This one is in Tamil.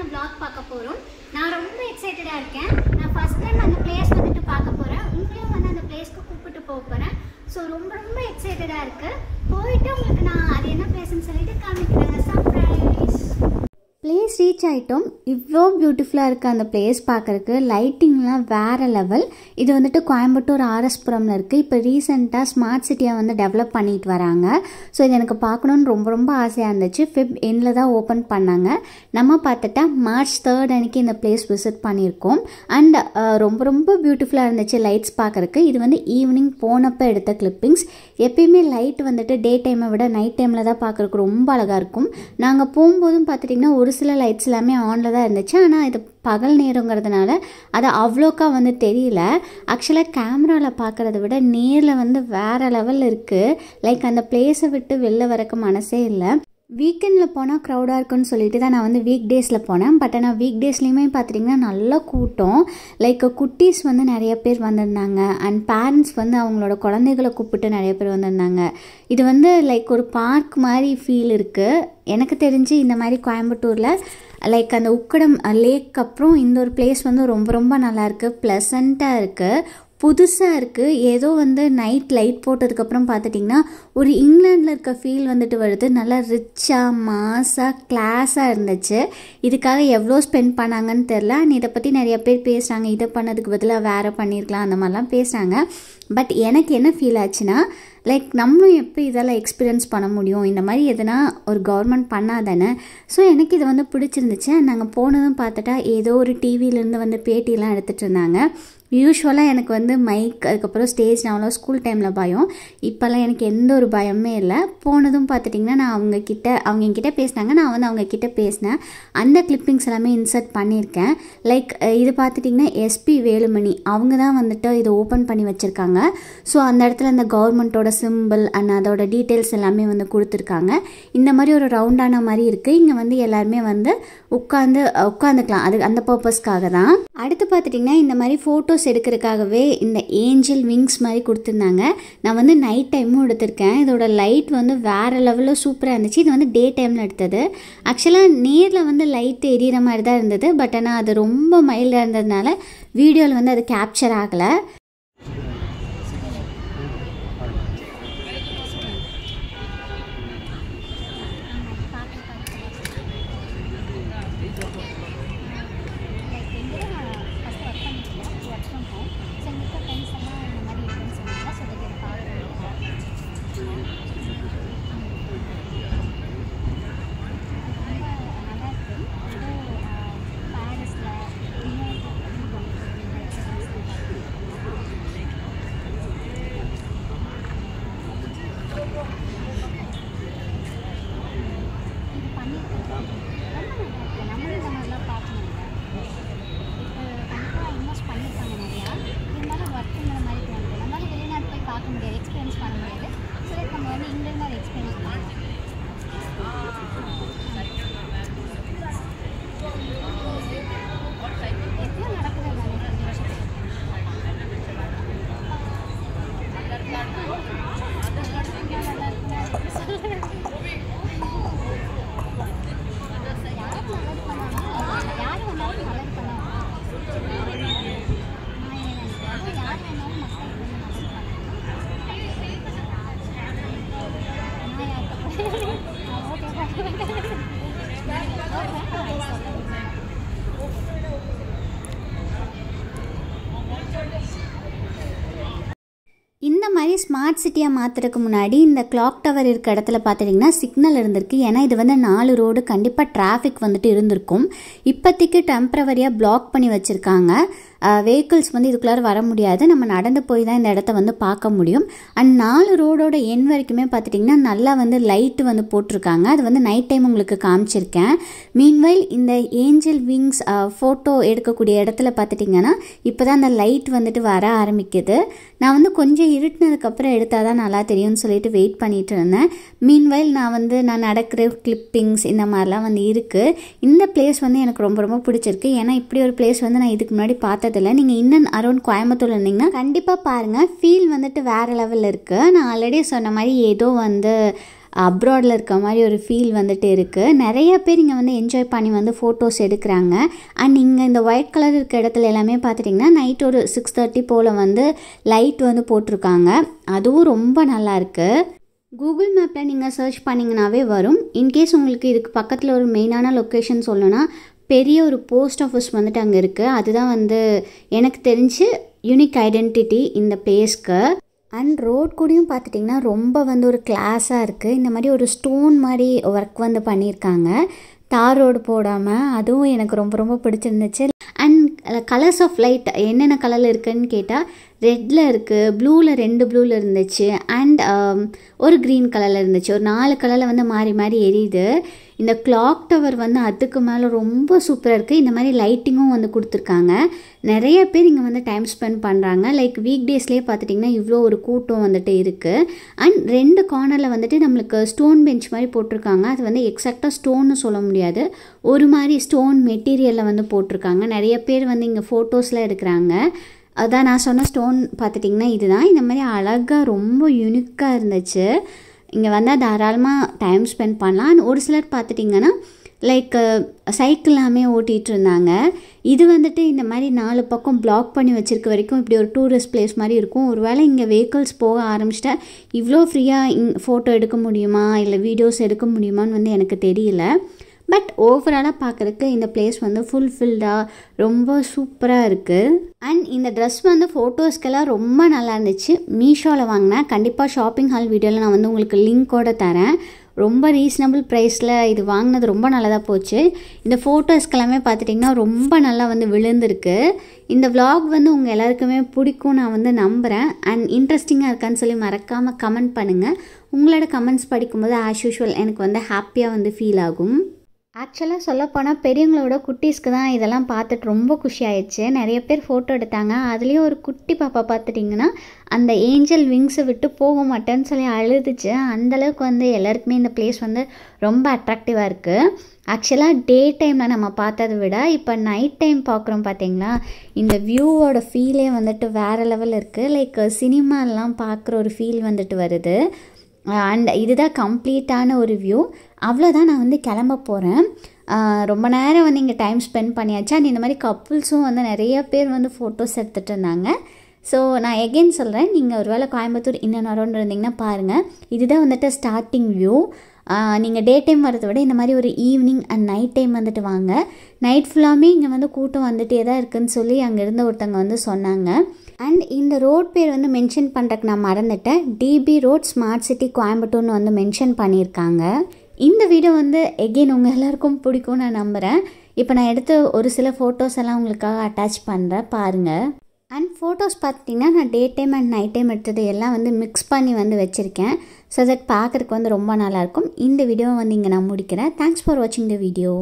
நம்ம பிளாக் பார்க்க போகிறோம் நான் ரொம்ப எக்ஸைட்டடாக இருக்கேன் நான் ஃபஸ்ட் டைம் அந்த பிளேஸ் வந்துட்டு பார்க்க போகிறேன் உங்களையும் வந்து அந்த பிளேஸ்க்கு கூப்பிட்டு போக போகிறேன் ஸோ ரொம்ப ரொம்ப எக்ஸைட்டடாக இருக்குது போயிட்டு உங்களுக்கு நான் அது என்ன பிளேஸ்ன்னு சொல்லிட்டு காமிக்கிறேன் சர்ப்ரைஸ் பிளேஸ் ரீச் ஆகிட்டோம் இவ்வளோ பியூட்டிஃபுல்லாக இருக்குது அந்த பிளேஸ் பார்க்குறக்கு லைட்டிங்லாம் வேறு லெவல் இது வந்துட்டு கோயம்புத்தூர் ஆர்எஸ்புரமில் இருக்குது இப்போ ரீசெண்டாக ஸ்மார்ட் சிட்டியாக வந்து டெவலப் பண்ணிட்டு வராங்க ஸோ இது எனக்கு பார்க்கணுன்னு ரொம்ப ரொம்ப ஆசையாக இருந்துச்சு ஃபிப் எண்டில் தான் ஓப்பன் பண்ணாங்க நம்ம பார்த்துட்டா மார்ச் தேர்ட் அன்னைக்கு இந்த பிளேஸ் விசிட் பண்ணியிருக்கோம் அண்ட் ரொம்ப ரொம்ப பியூட்டிஃபுல்லாக இருந்துச்சு லைட்ஸ் பார்க்குறக்கு இது வந்து ஈவினிங் போனப்போ எடுத்த கிளிப்பிங்ஸ் எப்பயுமே லைட் வந்துட்டு டே டைமை விட நைட் டைமில் தான் பார்க்குறக்கு ரொம்ப அழகாக இருக்கும் நாங்கள் போகும்போதும் பார்த்துட்டிங்கன்னா ஒரு ஒரு சில லைட்ஸ் எல்லாமே ஆனில் தான் இருந்துச்சு ஆனால் இது பகல் நேரங்கிறதுனால அது அவ்வளோக்கா வந்து தெரியல ஆக்சுவலாக கேமராவில் பார்க்குறத விட நேரில் வந்து வேறு லெவலில் இருக்குது லைக் அந்த பிளேஸை விட்டு வெளில வரக்கு மனசே இல்லை வீக்கெண்டில் போனால் க்ரௌடாக இருக்குன்னு சொல்லிட்டு தான் நான் வந்து வீக் டேஸில் போனேன் பட் ஆனால் வீக் டேஸ்லேயுமே பார்த்திங்கன்னா நல்லா கூட்டம் லைக் குட்டீஸ் வந்து நிறைய பேர் வந்திருந்தாங்க அண்ட் பேரண்ட்ஸ் வந்து அவங்களோட குழந்தைகளை கூப்பிட்டு நிறைய பேர் வந்திருந்தாங்க இது வந்து லைக் ஒரு பார்க் மாதிரி ஃபீல் இருக்குது எனக்கு தெரிஞ்சு இந்த மாதிரி கோயம்புத்தூரில் லைக் அந்த உக்கடம் லேக் uh, அப்புறம் இந்த ஒரு பிளேஸ் வந்து ரொம்ப ரொம்ப நல்லாயிருக்கு ப்ளசண்ட்டாக இருக்குது புதுசாக இருக்குது ஏதோ வந்து நைட் லைட் போட்டதுக்கப்புறம் பார்த்துட்டிங்கன்னா ஒரு இங்கிலாண்டில் இருக்க ஃபீல் வந்துட்டு வருது நல்லா ரிச்சாக மாஸாக கிளாஸாக இருந்துச்சு இதுக்காக எவ்வளோ ஸ்பெண்ட் பண்ணாங்கன்னு தெரில அண்ட் இதை பற்றி நிறைய பேர் பேசுகிறாங்க இதை பண்ணதுக்கு பதிலாக வேறு பண்ணியிருக்கலாம் அந்த மாதிரிலாம் பேசுகிறாங்க பட் எனக்கு என்ன ஃபீல் ஆச்சுன்னா லைக் நம்மளும் எப்போ இதெல்லாம் எக்ஸ்பீரியன்ஸ் பண்ண முடியும் இந்த மாதிரி எதுனா ஒரு கவர்மெண்ட் பண்ணாதானே ஸோ எனக்கு இது வந்து பிடிச்சிருந்துச்சு நாங்கள் போனதும் பார்த்துட்டா ஏதோ ஒரு டிவியிலேருந்து வந்து பேட்டிலாம் எடுத்துகிட்டு இருந்தாங்க யூஸ்வலாக எனக்கு வந்து மைக் அதுக்கப்புறம் ஸ்டேஜ் நான் அவ்வளோ ஸ்கூல் டைமில் பயம் இப்போல்லாம் எனக்கு எந்த ஒரு பயமே இல்லை போனதும் பார்த்துட்டிங்கன்னா நான் அவங்கக்கிட்ட அவங்க என்கிட்ட பேசினாங்க நான் வந்து அவங்கக்கிட்ட பேசினேன் அந்த கிளிப்பிங்ஸ் எல்லாமே இன்சர்ட் பண்ணியிருக்கேன் லைக் இது பார்த்துட்டிங்கன்னா எஸ்பி வேலுமணி அவங்க தான் வந்துட்டு இதை ஓப்பன் பண்ணி வச்சுருக்காங்க ஸோ அந்த இடத்துல அந்த கவர்மெண்ட்டோட சிம்பிள் அண்ட் அதோட டீட்டெயில்ஸ் எல்லாமே வந்து கொடுத்துருக்காங்க இந்த மாதிரி ஒரு ரவுண்டான மாதிரி இருக்குது இங்கே வந்து எல்லாருமே வந்து உட்காந்து உட்காந்துக்கலாம் அது அந்த பர்பஸ்க்காக தான் அடுத்து பார்த்துட்டிங்கன்னா இந்த மாதிரி ஃபோட்டோஸ் ஃபோட்டோஸ் எடுக்கிறதுக்காகவே இந்த ஏஞ்சல் விங்ஸ் மாதிரி கொடுத்துருந்தாங்க நான் வந்து நைட் டைமும் எடுத்திருக்கேன் இதோட லைட் வந்து வேறு லெவலில் சூப்பராக இருந்துச்சு இது வந்து டே டைமில் எடுத்தது ஆக்சுவலாக நேரில் வந்து லைட் எரியிற மாதிரி தான் இருந்தது பட் ஆனால் அது ரொம்ப மைல்டாக இருந்ததுனால வீடியோவில் வந்து அது கேப்சர் ஆகலை மாதிரி ஸ்மார்ட் சிட்டியாக மாற்றுறதுக்கு முன்னாடி இந்த கிளாக் டவர் இருக்க இடத்துல பார்த்துட்டிங்கன்னா சிக்னல் இருந்திருக்கு ஏன்னா இது வந்து நாலு ரோடு கண்டிப்பாக டிராஃபிக் வந்துட்டு இருந்திருக்கும் இப்போதைக்கு டெம்ப்ரவரியாக பிளாக் பண்ணி வச்சுருக்காங்க வெஹிக்கிள்ஸ் வந்து இதுக்குள்ளார வர முடியாது நம்ம நடந்து போய் தான் இந்த இடத்த வந்து பார்க்க முடியும் அண்ட் நாலு ரோடோட எண் வரைக்குமே பார்த்துட்டிங்கன்னா நல்லா வந்து லைட்டு வந்து போட்டிருக்காங்க அது வந்து நைட் டைம் உங்களுக்கு காமிச்சிருக்கேன் மீன்வைல் இந்த ஏஞ்சல் விங்ஸ் ஃபோட்டோ எடுக்கக்கூடிய இடத்துல பார்த்துட்டிங்கன்னா இப்போ தான் அந்த லைட் வந்துட்டு வர ஆரம்பிக்குது நான் வந்து கொஞ்சம் இருட்டினதுக்கப்புறம் எடுத்தால் தான் நல்லா தெரியும்னு சொல்லிட்டு வெயிட் பண்ணிகிட்டு இருந்தேன் மீன்வைல் நான் வந்து நான் நடக்கிற கிளிப்பிங்ஸ் இந்த மாதிரிலாம் வந்து இருக்குது இந்த பிளேஸ் வந்து எனக்கு ரொம்ப ரொம்ப பிடிச்சிருக்கு ஏன்னா இப்படி ஒரு பிளேஸ் வந்து நான் இதுக்கு முன்னாடி பார்த்து பட்சத்தில் நீங்கள் இன்னும் அரௌண்ட் கோயம்புத்தூர் இருந்தீங்கன்னா கண்டிப்பாக பாருங்கள் ஃபீல் வந்துட்டு வேறு லெவலில் இருக்குது நான் ஆல்ரெடி சொன்ன மாதிரி ஏதோ வந்து அப்ராடில் இருக்க மாதிரி ஒரு ஃபீல் வந்துட்டு இருக்குது நிறைய பேர் இங்கே வந்து என்ஜாய் பண்ணி வந்து ஃபோட்டோஸ் எடுக்கிறாங்க அண்ட் நீங்கள் இந்த ஒயிட் கலர் இருக்க இடத்துல எல்லாமே பார்த்துட்டிங்கன்னா நைட் ஒரு சிக்ஸ் தேர்ட்டி போல் வந்து லைட் வந்து போட்டிருக்காங்க அதுவும் ரொம்ப நல்லாயிருக்கு கூகுள் மேப்பில் நீங்கள் சர்ச் பண்ணிங்கனாவே வரும் இன்கேஸ் உங்களுக்கு இதுக்கு பக்கத்தில் ஒரு மெயினான லொக்கேஷன் சொல்லணும்னா பெரிய ஒரு போஸ்ட் ஆஃபீஸ் வந்துட்டு அங்கே இருக்குது அதுதான் வந்து எனக்கு தெரிஞ்சு யூனிக் ஐடென்டிட்டி இந்த பிளேஸ்க்கு அண்ட் ரோட் கூடயும் பார்த்துட்டிங்கன்னா ரொம்ப வந்து ஒரு கிளாஸாக இருக்குது இந்த மாதிரி ஒரு ஸ்டோன் மாதிரி ஒர்க் வந்து பண்ணியிருக்காங்க தார் ரோடு போடாமல் அதுவும் எனக்கு ரொம்ப ரொம்ப பிடிச்சிருந்துச்சு அண்ட் கலர்ஸ் ஆஃப் லைட் என்னென்ன கலரில் இருக்குதுன்னு கேட்டால் ரெட்டில் இருக்குது ப்ளூவில் ரெண்டு ப்ளூவில் இருந்துச்சு அண்ட் um, ஒரு க்ரீன் கலரில் இருந்துச்சு ஒரு நாலு கலரில் வந்து மாறி மாறி எரியுது இந்த கிளாக் டவர் வந்து அதுக்கு மேலே ரொம்ப சூப்பராக இருக்குது இந்த மாதிரி லைட்டிங்கும் வந்து கொடுத்துருக்காங்க நிறைய பேர் இங்கே வந்து டைம் ஸ்பெண்ட் பண்ணுறாங்க லைக் வீக் டேஸ்லேயே பார்த்துட்டிங்கன்னா இவ்வளோ ஒரு கூட்டம் வந்துட்டு இருக்குது அண்ட் ரெண்டு கார்னரில் வந்துட்டு நம்மளுக்கு ஸ்டோன் பெஞ்ச் மாதிரி போட்டிருக்காங்க அது வந்து எக்ஸாக்டாக ஸ்டோன்னு சொல்ல முடியாது ஒரு மாதிரி ஸ்டோன் மெட்டீரியலில் வந்து போட்டிருக்காங்க நிறைய பேர் வந்து இங்கே ஃபோட்டோஸ்லாம் எடுக்கிறாங்க அதான் நான் சொன்ன ஸ்டோன் பார்த்துட்டிங்கன்னா இதுதான் இந்த மாதிரி அழகாக ரொம்ப யூனிக்காக இருந்துச்சு இங்கே வந்தால் தாராளமாக டைம் ஸ்பெண்ட் பண்ணலாம் ஒரு சிலர் பார்த்துட்டிங்கன்னா லைக் சைக்கிள்லாமே ஓட்டிகிட்டு இருந்தாங்க இது வந்துட்டு இந்த மாதிரி நாலு பக்கம் பிளாக் பண்ணி வச்சுருக்க வரைக்கும் இப்படி ஒரு டூரிஸ்ட் பிளேஸ் மாதிரி இருக்கும் ஒரு வேளை இங்கே வெஹிக்கிள்ஸ் போக ஆரம்பிச்சிட்டா இவ்வளோ ஃப்ரீயாக இங் ஃபோட்டோ எடுக்க முடியுமா இல்லை வீடியோஸ் எடுக்க முடியுமான்னு வந்து எனக்கு தெரியல பட் ஓவராலாக பார்க்குறக்கு இந்த பிளேஸ் வந்து ஃபுல்ஃபில்டாக ரொம்ப சூப்பராக இருக்குது அண்ட் இந்த ட்ரெஸ் வந்து ஃபோட்டோஸ்க்கெல்லாம் ரொம்ப நல்லா இருந்துச்சு மீஷோவில் வாங்கினேன் கண்டிப்பாக ஷாப்பிங் ஹால் வீடியோவில் நான் வந்து உங்களுக்கு லிங்க்கோடு தரேன் ரொம்ப ரீசனபிள் ப்ரைஸில் இது வாங்கினது ரொம்ப நல்லதாக போச்சு இந்த ஃபோட்டோஸ்க்கெல்லாமே பார்த்துட்டிங்கன்னா ரொம்ப நல்லா வந்து விழுந்திருக்கு இந்த விளாக் வந்து உங்கள் எல்லாருக்குமே பிடிக்கும் நான் வந்து நம்புகிறேன் அண்ட் இன்ட்ரெஸ்டிங்காக இருக்கான்னு சொல்லி மறக்காமல் கமெண்ட் பண்ணுங்கள் உங்களோட கமெண்ட்ஸ் படிக்கும்போது ஆஸ் யூஷுவல் எனக்கு வந்து ஹாப்பியாக வந்து ஃபீல் ஆகும் ஆக்சுவலாக சொல்லப்போனால் பெரியவங்களோட குட்டீஸ்க்கு தான் இதெல்லாம் பார்த்துட்டு ரொம்ப குஷி ஆயிடுச்சு நிறைய பேர் ஃபோட்டோ எடுத்தாங்க அதுலேயும் ஒரு குட்டி பாப்பா பார்த்துட்டிங்கன்னா அந்த ஏஞ்சல் விங்ஸை விட்டு போக மாட்டேன்னு சொல்லி அழுதுச்சு அந்தளவுக்கு வந்து எல்லாருக்குமே இந்த பிளேஸ் வந்து ரொம்ப அட்ராக்டிவாக இருக்குது ஆக்சுவலாக டே டைமில் நம்ம பார்த்ததை விட இப்போ நைட் டைம் பார்க்குறோம் பார்த்தீங்களா இந்த வியூவோட ஃபீலே வந்துட்டு வேறு லெவல் இருக்குது லைக் சினிமாலாம் பார்க்குற ஒரு ஃபீல் வந்துட்டு வருது அண்ட் இதுதான் கம்ப்ளீட்டான ஒரு வியூ அவ்வளோதான் நான் வந்து கிளம்ப போகிறேன் ரொம்ப நேரம் வந்து இங்கே டைம் ஸ்பெண்ட் பண்ணியாச்சு அண்ட் இந்த மாதிரி கப்புள்ஸும் வந்து நிறைய பேர் வந்து ஃபோட்டோஸ் எடுத்துகிட்டு இருந்தாங்க ஸோ நான் எகெயின் சொல்கிறேன் நீங்கள் ஒரு வேளை கோயம்புத்தூர் இன்னும் அரௌண்ட் இருந்தீங்கன்னா பாருங்கள் இதுதான் வந்துட்டு ஸ்டார்டிங் வியூ நீங்கள் டே டைம் வரதை விட இந்த மாதிரி ஒரு ஈவினிங் அண்ட் நைட் டைம் வந்துட்டு வாங்க நைட் ஃபுல்லாமே இங்கே வந்து கூட்டம் வந்துட்டே தான் இருக்குதுன்னு சொல்லி அங்கே இருந்த ஒருத்தங்க வந்து சொன்னாங்க அண்ட் இந்த ரோட் பேர் வந்து மென்ஷன் பண்ணுறக்கு நான் மறந்துட்டேன் டிபி ரோட் ஸ்மார்ட் சிட்டி கோயம்புத்தூர்னு வந்து மென்ஷன் பண்ணியிருக்காங்க இந்த வீடியோ வந்து எகெயின் உங்கள் எல்லாருக்கும் பிடிக்கும்னு நான் நம்புகிறேன் இப்போ நான் எடுத்த ஒரு சில ஃபோட்டோஸ் எல்லாம் உங்களுக்காக அட்டாச் பண்ணுறேன் பாருங்கள் அண்ட் ஃபோட்டோஸ் பார்த்தீங்கன்னா நான் day time and night time எடுத்தது எல்லாம் வந்து மிக்ஸ் பண்ணி வந்து வச்சுருக்கேன் ஸோ தட் பார்க்குறதுக்கு வந்து ரொம்ப நல்லாயிருக்கும் இந்த வீடியோவை வந்து இங்கே நான் முடிக்கிறேன் தேங்க்ஸ் ஃபார் வாட்சிங் த வீடியோ